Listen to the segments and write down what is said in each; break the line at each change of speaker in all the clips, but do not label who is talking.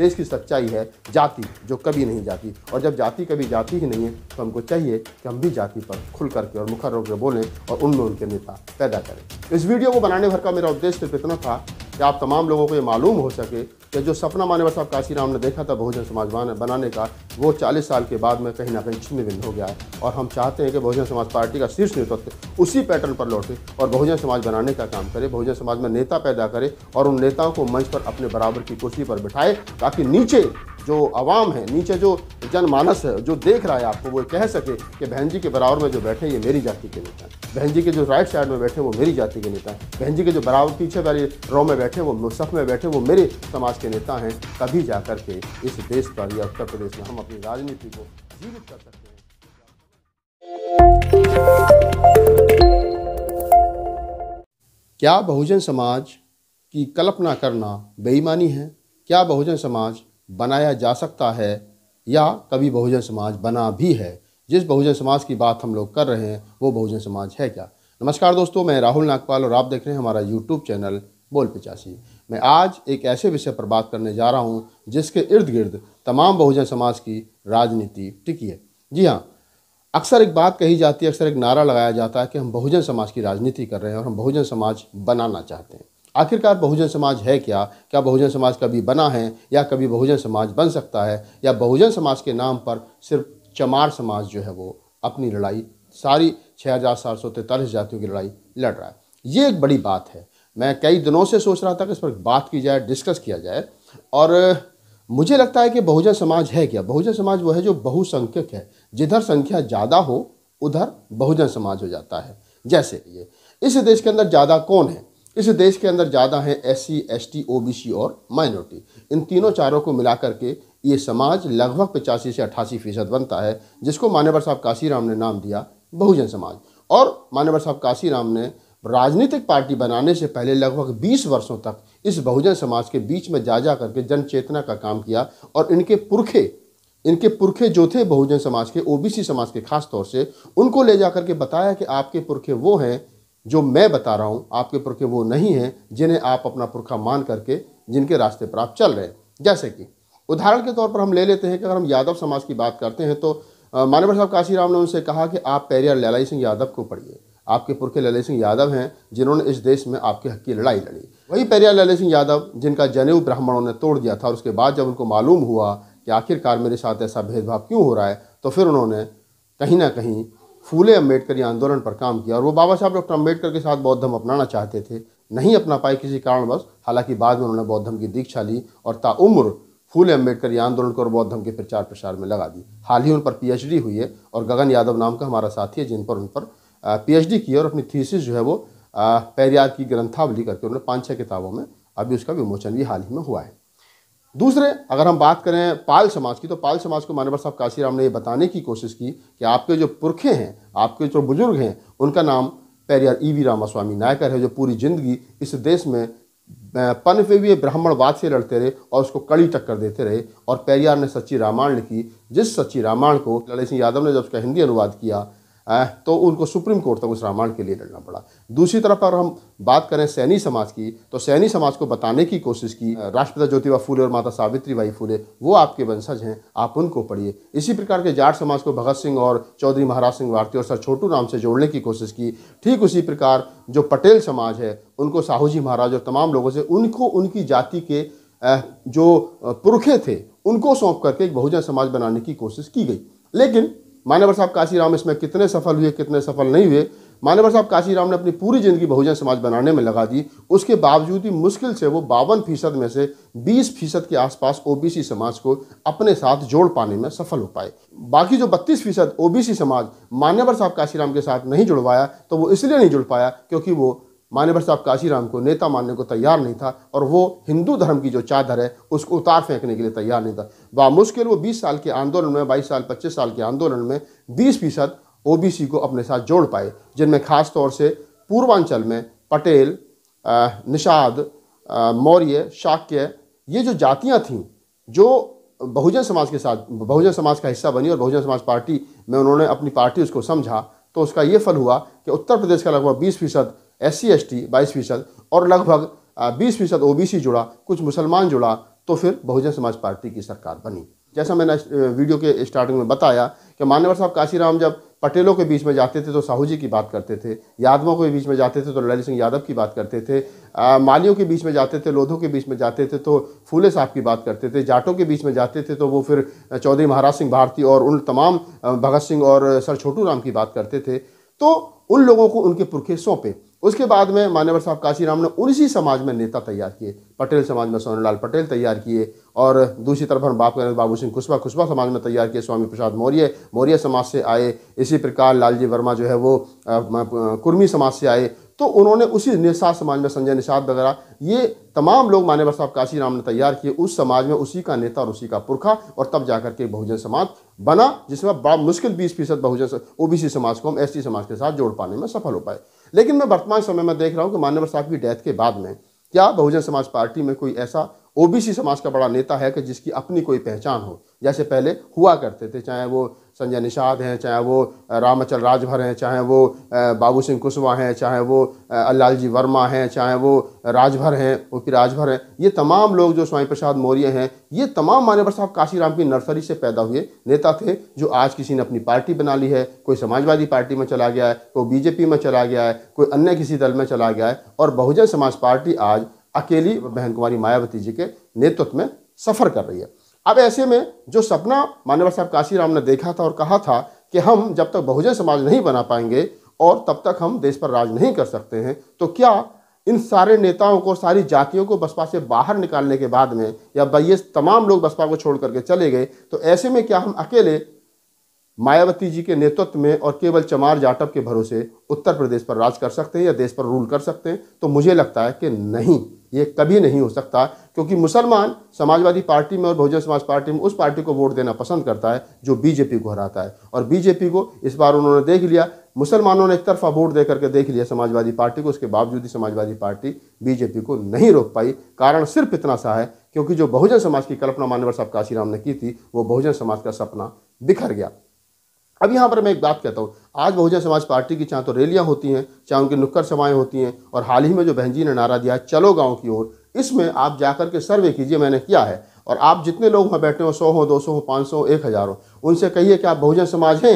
देश की सच्चाई है जाति जो कभी नहीं जाती और जब जाति कभी जाती ही नहीं है तो हमको चाहिए कि हम भी जाति पर खुल करके और मुखर होकर बोलें और उनमें उनके नेता पैदा करें इस वीडियो को बनाने भर का मेरा उद्देश्य सिर्फ इतना था कि आप तमाम लोगों को ये मालूम हो सके कि जो सपना मान्यवर साहब काशीराम ने देखा था बहुजन समाज बनाने का वो 40 साल के बाद में कहीं ना कहीं छिन्न भिन्न हो गया है और हम चाहते हैं कि बहुजन समाज पार्टी का शीर्ष नेतृत्व उसी पैटर्न पर लौटे और बहुजन समाज बनाने का काम करे बहुजन समाज में नेता पैदा करे और उन नेताओं को मंच पर अपने बराबर की कुर्सी पर बिठाए ताकि नीचे जो आवाम है नीचे जो जनमानस है जो देख रहा है आपको वो कह सके कि बहन जी के बराबर में जो बैठे ये मेरी जाति के नेता हैं बहन जी के जो राइट साइड में बैठे वो मेरी जाति के नेता हैं बहन जी के जो बराबर पीछे वाले रो में बैठे वो सफ में बैठे वो मेरे समाज के नेता हैं तभी जा के इस देश पर या उत्तर प्रदेश में हम अपनी राजनीति को जीवित कर सकते हैं क्या बहुजन समाज की कल्पना करना बेईमानी है क्या बहुजन समाज बनाया जा सकता है या कभी बहुजन समाज बना भी है जिस बहुजन समाज की बात हम लोग कर रहे हैं वो बहुजन समाज है क्या नमस्कार दोस्तों मैं राहुल नागपाल और आप देख रहे हैं हमारा यूट्यूब चैनल बोल पिचासी मैं आज एक ऐसे विषय पर बात करने जा रहा हूँ जिसके इर्द गिर्द तमाम बहुजन समाज की राजनीति टिकी है जी हाँ अक्सर एक बात कही जाती है अक्सर एक नारा लगाया जाता है कि हम बहुजन समाज की राजनीति कर रहे हैं और हम बहुजन समाज बनाना चाहते हैं आखिरकार बहुजन समाज है क्या क्या बहुजन समाज कभी बना है या कभी बहुजन समाज बन सकता है या बहुजन समाज के नाम पर सिर्फ चमार समाज जो है वो अपनी लड़ाई सारी छः हज़ार सात सौ तैंतालीस जातियों की लड़ाई लड़ रहा है ये एक बड़ी बात है मैं कई दिनों से सोच रहा था कि इस पर बात की जाए डिस्कस किया जाए और मुझे लगता है कि बहुजन समाज है क्या बहुजन समाज वो है जो बहुसंख्यक है जिधर संख्या ज़्यादा हो उधर बहुजन समाज हो जाता है जैसे ये इस देश के अंदर ज़्यादा कौन है इस देश के अंदर ज़्यादा हैं S C S T O B C और माइनॉरिटी इन तीनों चारों को मिला करके ये समाज लगभग पचासी से अट्ठासी फीसद बनता है जिसको मानेवर साहब काशीराम ने नाम दिया बहुजन समाज और मानेवर साहब काशीराम ने राजनीतिक पार्टी बनाने से पहले लगभग 20 वर्षों तक इस बहुजन समाज के बीच में जा जा करके जन चेतना का काम किया और इनके पुरखे इनके पुरखे जो थे बहुजन समाज के ओबीसी समाज के खास तौर से उनको ले जा करके बताया कि आपके पुरखे वो हैं जो मैं बता रहा हूँ आपके पुरखे वो नहीं हैं जिन्हें आप अपना पुरखा मान करके जिनके रास्ते पर आप चल रहे हैं जैसे कि उदाहरण के तौर पर हम ले लेते हैं कि अगर हम यादव समाज की बात करते हैं तो मानवर साहब काशीराम ने उनसे कहा कि आप पैरियर ललाई सिंह यादव को पढ़िए आपके पुरखे ललित सिंह यादव हैं जिन्होंने इस देश में आपके हक की लड़ाई लड़ी वही पैरिया ललित सिंह यादव जिनका जनेऊ ब्राह्मणों ने तोड़ दिया था और उसके बाद जब उनको मालूम हुआ कि आखिरकार मेरे साथ ऐसा भेदभाव क्यों हो रहा है तो फिर उन्होंने कहीं ना कहीं फूले अम्बेडकरी आंदोलन पर काम किया और वो बाबा साहब डॉक्टर अम्बेडकर के साथ बौद्ध धर्म अपनाना चाहते थे नहीं अपना पाए किसी कारणवश हालांकि बाद में उन्होंने बौद्ध धर्म की दीक्षा ली और ताउम्र फूले अम्बेडकर आंदोलन को और बौद्ध धर्म के प्रचार प्रसार में लगा दी हाल ही उन पर डी हुई है और गगन यादव नाम का हमारा साथी है जिन पर उन पर डी की और अपनी थीसिस जो है वो पैरियार की ग्रंथावली करके उन्होंने पाँच छः किताबों में अभी उसका विमोचन भी हाल ही में हुआ है दूसरे अगर हम बात करें पाल समाज की तो पाल समाज को मानवर साहब काशीराम ने ये बताने की कोशिश की कि आपके जो पुरखे हैं आपके जो बुजुर्ग हैं उनका नाम पेरियार ई वी रामास्वामी नायकर है जो पूरी जिंदगी इस देश में पे हुए ब्राह्मणवाद से लड़ते रहे और उसको कड़ी टक्कर देते रहे और पेरियार ने सच्ची रामायण लिखी जिस सच्ची रामायण को ललित सिंह यादव ने जब उसका हिंदी अनुवाद किया तो उनको सुप्रीम कोर्ट तक तो उस रामायण के लिए लड़ना पड़ा दूसरी तरफ अगर हम बात करें सैनी समाज की तो सैनी समाज को बताने की कोशिश की राष्ट्रपिता ज्योतिबा फूले और माता सावित्री बाई फूले वो आपके वंशज हैं आप उनको पढ़िए इसी प्रकार के जाट समाज को भगत सिंह और चौधरी महाराज सिंह भारती और सर छोटू राम से जोड़ने की कोशिश की ठीक उसी प्रकार जो पटेल समाज है उनको साहू जी महाराज और तमाम लोगों से उनको उनकी जाति के जो पुरखे थे उनको सौंप करके एक बहुजन समाज बनाने की कोशिश की गई लेकिन मानवर साहब काशीराम इसमें कितने सफल हुए कितने सफल नहीं हुए मानवर साहब काशीराम ने अपनी पूरी ज़िंदगी बहुजन समाज बनाने में लगा दी उसके बावजूद ही मुश्किल से वो बावन फीसद में से 20 फीसद के आसपास ओबीसी समाज को अपने साथ जोड़ पाने में सफल हो पाए बाकी जो 32 फीसद ओ समाज मान्यवर साहब काशीराम के साथ नहीं जुड़वाया तो वो इसलिए नहीं जुड़ पाया क्योंकि वो मान्यवर साहब काशीराम को नेता मानने को तैयार नहीं था और वो हिंदू धर्म की जो चादर है उसको उतार फेंकने के लिए तैयार नहीं था मुश्किल वो 20 साल के आंदोलन में 22 साल 25 साल के आंदोलन में 20 फीसद ओ को अपने साथ जोड़ पाए जिनमें खास तौर से पूर्वांचल में पटेल निषाद मौर्य शाक्य ये जो जातियाँ थीं जो बहुजन समाज के साथ बहुजन समाज का हिस्सा बनी और बहुजन समाज पार्टी में उन्होंने अपनी पार्टी उसको समझा तो उसका ये फल हुआ कि उत्तर प्रदेश का लगभग बीस फीसद एस सी एस टी बाईस फीसद और लगभग बीस फीसद ओ बी सी जुड़ा कुछ मुसलमान जुड़ा तो फिर बहुजन समाज पार्टी की सरकार बनी जैसा मैंने वीडियो के स्टार्टिंग में बताया कि मान्यवर साहब काशीराम जब पटेलों के बीच में जाते थे तो साहू जी की बात करते थे यादवों के बीच में जाते थे तो ललित सिंह यादव की बात करते थे मालियों के बीच में जाते थे लोधों के बीच में जाते थे तो फूले साहब की बात करते थे जाटों के बीच में जाते थे तो वो फिर चौधरी महाराज सिंह भारती और उन तमाम भगत सिंह और सर छोटू राम की बात करते थे तो उन लोगों को उनके पुरखे सौंपे उसके बाद में मान्यवर साहब काशीराम ने उसी समाज में नेता तैयार किए पटेल समाज में सोनलाल पटेल तैयार किए और दूसरी तरफ हम बात करें बाबू सिंह कुशवा कुशवा समाज में तैयार किए स्वामी प्रसाद मौर्य मौर्य समाज से आए इसी प्रकार लालजी वर्मा जो है वो कुर्मी समाज से आए तो उन्होंने उसी निषाद समाज में संजय निषाद वगैरह ये तमाम लोग मान्यवर साहब काशी राम ने तैयार किए उस समाज में उसी का नेता और उसी का पुरखा और तब जाकर के बहुजन समाज बना जिसमें बड़ा मुश्किल बीस फीसद बहुजन ओबीसी समाज को हम एसटी समाज के साथ जोड़ पाने में सफल हो पाए लेकिन मैं वर्तमान समय में देख रहा हूँ कि मान्यवर साहब की डेथ के बाद में क्या बहुजन समाज पार्टी में कोई ऐसा ओबीसी समाज का बड़ा नेता है कि जिसकी अपनी कोई पहचान हो जैसे पहले हुआ करते थे चाहे वो संजय निषाद हैं चाहे वो रामाचल राजभर हैं चाहे वो बाबू सिंह कुशवाहा हैं चाहे वो अल्लाल जी वर्मा हैं चाहे वो राजभर हैं ओ पी राजभर हैं ये तमाम लोग जो स्वामी प्रसाद मौर्य हैं ये तमाम मान्यवर साहब काशीराम की नर्सरी से पैदा हुए नेता थे जो आज किसी ने अपनी पार्टी बना ली है कोई समाजवादी पार्टी में चला गया है कोई बीजेपी में चला गया है कोई अन्य किसी दल में चला गया है और बहुजन समाज पार्टी आज अकेली बहन कुमारी मायावती जी के नेतृत्व में सफ़र कर रही है अब ऐसे में जो सपना मान्यवर साहब काशीराम ने देखा था और कहा था कि हम जब तक बहुजन समाज नहीं बना पाएंगे और तब तक हम देश पर राज नहीं कर सकते हैं तो क्या इन सारे नेताओं को सारी जातियों को बसपा से बाहर निकालने के बाद में या ये तमाम लोग बसपा को छोड़ करके चले गए तो ऐसे में क्या हम अकेले मायावती जी के नेतृत्व में और केवल चमार जाटव के भरोसे उत्तर प्रदेश पर राज कर सकते हैं या देश पर रूल कर सकते हैं तो मुझे लगता है कि नहीं ये कभी नहीं हो सकता क्योंकि मुसलमान समाजवादी पार्टी में और बहुजन समाज पार्टी में उस पार्टी को वोट देना पसंद करता है जो बीजेपी को हराता है और बीजेपी को इस बार उन्होंने देख लिया मुसलमानों ने एक तरफा वोट दे करके देख लिया समाजवादी पार्टी को उसके बावजूद ही समाजवादी पार्टी बीजेपी को नहीं रोक पाई कारण सिर्फ इतना सा है क्योंकि जो बहुजन समाज की कल्पना मानवर साहब काशीराम ने की थी वो बहुजन समाज का सपना बिखर गया अब यहाँ पर मैं एक बात कहता हूँ आज बहुजन समाज पार्टी की चाहे तो रैलियाँ होती हैं चाहे उनकी नुक्कड़ सभाएँ होती हैं और हाल ही में जो बहन जी ने नारा दिया चलो गाँव की ओर इसमें आप जाकर के सर्वे कीजिए मैंने किया है और आप जितने लोग वहाँ बैठे हो सौ हो दो सौ हो पाँच सौ हो एक हज़ार हो उनसे कहिए कि आप बहुजन समाज हैं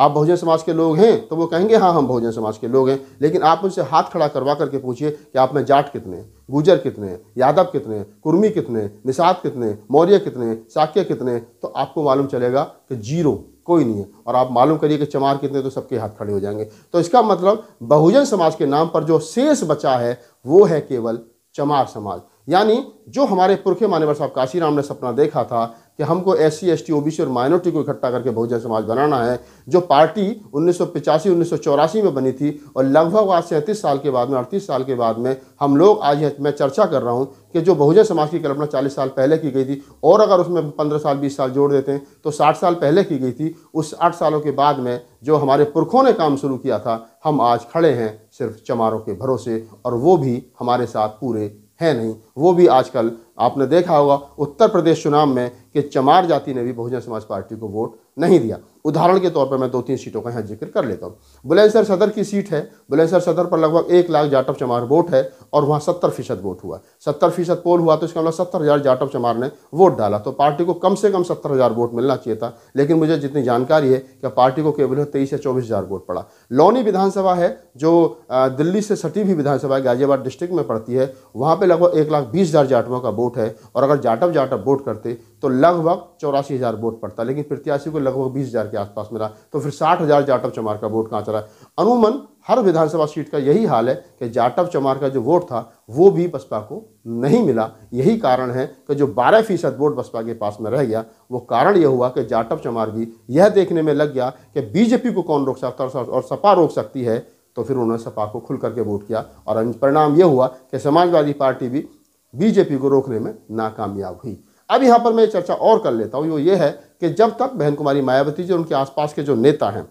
आप बहुजन समाज के लोग हैं तो वो कहेंगे हाँ हम बहुजन समाज के लोग हैं लेकिन आप उनसे हाथ खड़ा करवा करके पूछिए कि आप में जाट कितने हैं गुजर कितने हैं यादव कितने हैं कुर्मी कितने हैं निषाद कितने मौर्य कितने हैं साक्य कितने तो आपको मालूम चलेगा कि जीरो कोई नहीं है और आप मालूम करिए कि चमार कितने तो सबके हाथ खड़े हो जाएंगे तो इसका मतलब बहुजन समाज के नाम पर जो शेष बचा है वो है केवल चमार समाज यानी जो हमारे पुरखे मानेवर साहब काशीराम ने सपना देखा था कि हमको S C S T O B C और माइनॉरिटी को इकट्ठा करके बहुजन समाज बनाना है जो पार्टी उन्नीस सौ पिचासी उन्नीस सौ चौरासी में बनी थी और लगभग आज सैंतीस साल के बाद में अड़तीस साल के बाद में हम लोग आज मैं चर्चा कर रहा हूँ कि जो बहुजन समाज की कल्पना चालीस साल पहले की गई थी और अगर उसमें पंद्रह साल बीस साल जोड़ देते हैं तो साठ साल पहले की गई थी उस आठ सालों के बाद में जो हमारे पुरखों ने काम शुरू किया था हम आज खड़े हैं सिर्फ चमारों के भरोसे और वो भी हमारे साथ पूरे हैं नहीं वो भी आजकल आपने देखा होगा उत्तर प्रदेश चुनाव में कि चमार जाति ने भी बहुजन समाज पार्टी को वोट नहीं दिया उदाहरण के तौर पर मैं दो तीन सीटों का यहाँ जिक्र कर लेता हूँ बुलंदसर सदर की सीट है बुलंदसर सदर पर लगभग एक लाख जाटव चमार वोट है और वहाँ सत्तर फीसद वोट हुआ सत्तर फीसद पोल हुआ तो इसका मतलब सत्तर हज़ार जाटव चमार ने वोट डाला तो पार्टी को कम से कम सत्तर हज़ार वोट मिलना चाहिए था लेकिन मुझे जितनी जानकारी है कि पार्टी को केवल तेईस या चौबीस हज़ार वोट पड़ा लौनी विधानसभा है जो दिल्ली से सटी हुई विधानसभा गाजियाबाद डिस्ट्रिक्ट में पड़ती है वहाँ पर लगभग एक लाख बीस हज़ार जाटवों का वोट है और अगर जाटव जाटव वोट करते तो लगभग चौरासी हज़ार वोट पड़ता लेकिन प्रत्याशी को लगभग बीस हज़ार के आसपास मिला तो फिर साठ हज़ार जाटव चमार का वोट कहाँ चला अनुमन हर विधानसभा सीट का यही हाल है कि जाटव चमार का जो वोट था वो भी बसपा को नहीं मिला यही कारण है कि जो बारह फीसद वोट बसपा के पास में रह गया वो कारण यह हुआ कि जाटव चमार भी यह देखने में लग गया कि बीजेपी को कौन रोक सकता है और सपा रोक सकती है तो फिर उन्होंने सपा को खुल करके वोट किया और परिणाम यह हुआ कि समाजवादी पार्टी भी बीजेपी को रोकने में नाकामयाब हुई अब यहाँ पर मैं चर्चा और कर लेता हूँ वो ये है कि जब तक बहन कुमारी मायावती जी और उनके आसपास के जो नेता हैं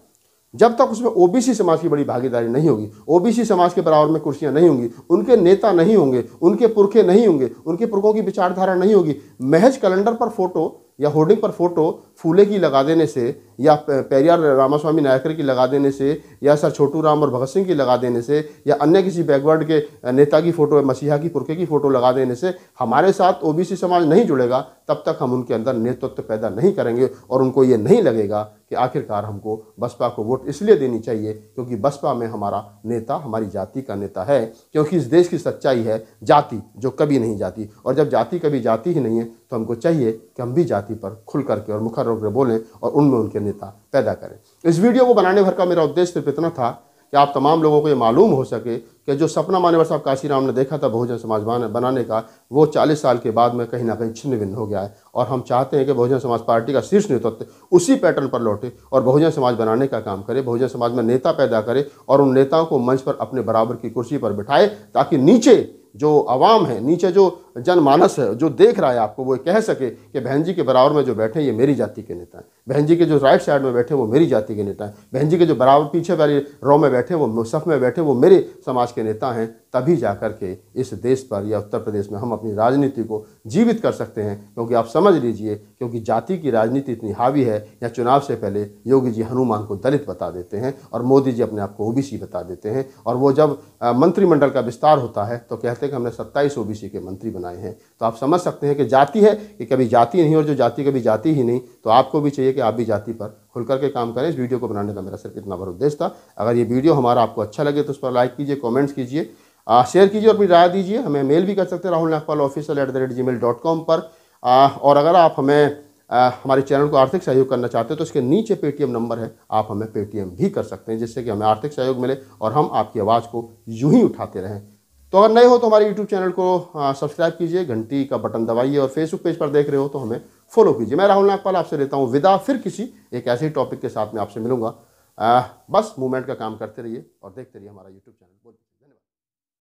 जब तक उसमें ओबीसी समाज की बड़ी भागीदारी नहीं होगी ओबीसी समाज के बराबर में कुर्सियां नहीं होंगी उनके नेता नहीं होंगे उनके पुरखे नहीं होंगे उनके पुरखों की विचारधारा नहीं होगी महज कैलेंडर पर फोटो या होर्डिंग पर फोटो फूले की लगा देने से या पेरियार रामास्वामी नायकर की लगा देने से या सर छोटू राम और भगत सिंह की लगा देने से या अन्य किसी बैकवर्ड के नेता की फ़ोटो मसीहा की पुरखे की फ़ोटो लगा देने से हमारे साथ ओबीसी समाज नहीं जुड़ेगा तब तक हम उनके अंदर नेतृत्व पैदा नहीं करेंगे और उनको ये नहीं लगेगा कि आखिरकार हमको बसपा को वोट इसलिए देनी चाहिए क्योंकि बसपा में हमारा नेता हमारी जाति का नेता है क्योंकि इस देश की सच्चाई है जाति जो कभी नहीं जाती और जब जाति कभी जाती ही नहीं है तो हमको चाहिए कि हम भी जाति पर खुल करके और मुखर होकर बोलें और उनमें उनके नेता पैदा करें इस वीडियो को बनाने भर का मेरा उद्देश्य सिर्फ इतना था कि आप तमाम लोगों को ये मालूम हो सके कि जो सपना मानेवर साहब काशीराम ने देखा था बहुजन समाज बनाने का वो 40 साल के बाद में कहीं ना कहीं छिन्न भिन्न हो गया है और हम चाहते हैं कि बहुजन समाज पार्टी का शीर्ष नेतृत्व उसी पैटर्न पर लौटे और बहुजन समाज बनाने का काम करे बहुजन समाज में नेता पैदा करे और उन नेताओं को मंच पर अपने बराबर की कुर्सी पर बिठाए ताकि नीचे जो आवाम है नीचे जो जनमानस है जो देख रहा है आपको वो कह सके कि बहन जी के बराबर में जो बैठे ये मेरी जाति के नेता हैं बहन जी के जो राइट साइड में बैठे वो मेरी जाति के नेता हैं बहन जी के जो बराबर पीछे वाली रो में बैठे वो सफ में बैठे वो मेरे समाज के नेता हैं तभी जा के इस देश पर या उत्तर प्रदेश में हम अपनी राजनीति को जीवित कर सकते हैं क्योंकि आप समझ लीजिए क्योंकि जाति की राजनीति इतनी हावी है या चुनाव से पहले योगी जी हनुमान को दलित बता देते हैं और मोदी जी अपने आप को ओ बता देते हैं और वो जब मंत्रिमंडल का विस्तार होता है तो कहते हैं कि हमने सत्ताईस ओ के मंत्री बना बनाए हैं तो आप समझ सकते हैं कि जाति है कि कभी जाति नहीं और जो जाति कभी जाति ही नहीं तो आपको भी चाहिए कि आप भी जाति पर खुल करके काम करें इस वीडियो को बनाने का मेरा सिर्फ इतना बड़ा उद्देश्य था अगर ये वीडियो हमारा आपको अच्छा लगे तो उस पर लाइक कीजिए कॉमेंट्स कीजिए शेयर कीजिए और अपनी राय दीजिए हमें मेल भी कर सकते हैं Rahul Nagpal official at the rate Gmail dot com पर आ, और अगर आप हमें हमारे चैनल को आर्थिक सहयोग करना चाहते हैं तो इसके नीचे पेटीएम नंबर है आप हमें पेटीएम भी कर सकते हैं जिससे कि हमें आर्थिक सहयोग मिले और हम आपकी आवाज़ को यूं ही उठाते रहें तो अगर नए हो तो हमारे यूट्यूब चैनल को सब्सक्राइब कीजिए घंटी का बटन दबाइए और फेसबुक पेज पर देख रहे हो तो हमें फॉलो कीजिए मैं राहुल नागपाल आपसे लेता हूँ विदा फिर किसी एक ऐसे टॉपिक के साथ में आपसे मिलूंगा आ, बस मूवमेंट का काम करते रहिए और देखते रहिए हमारा यूट्यूब चैनल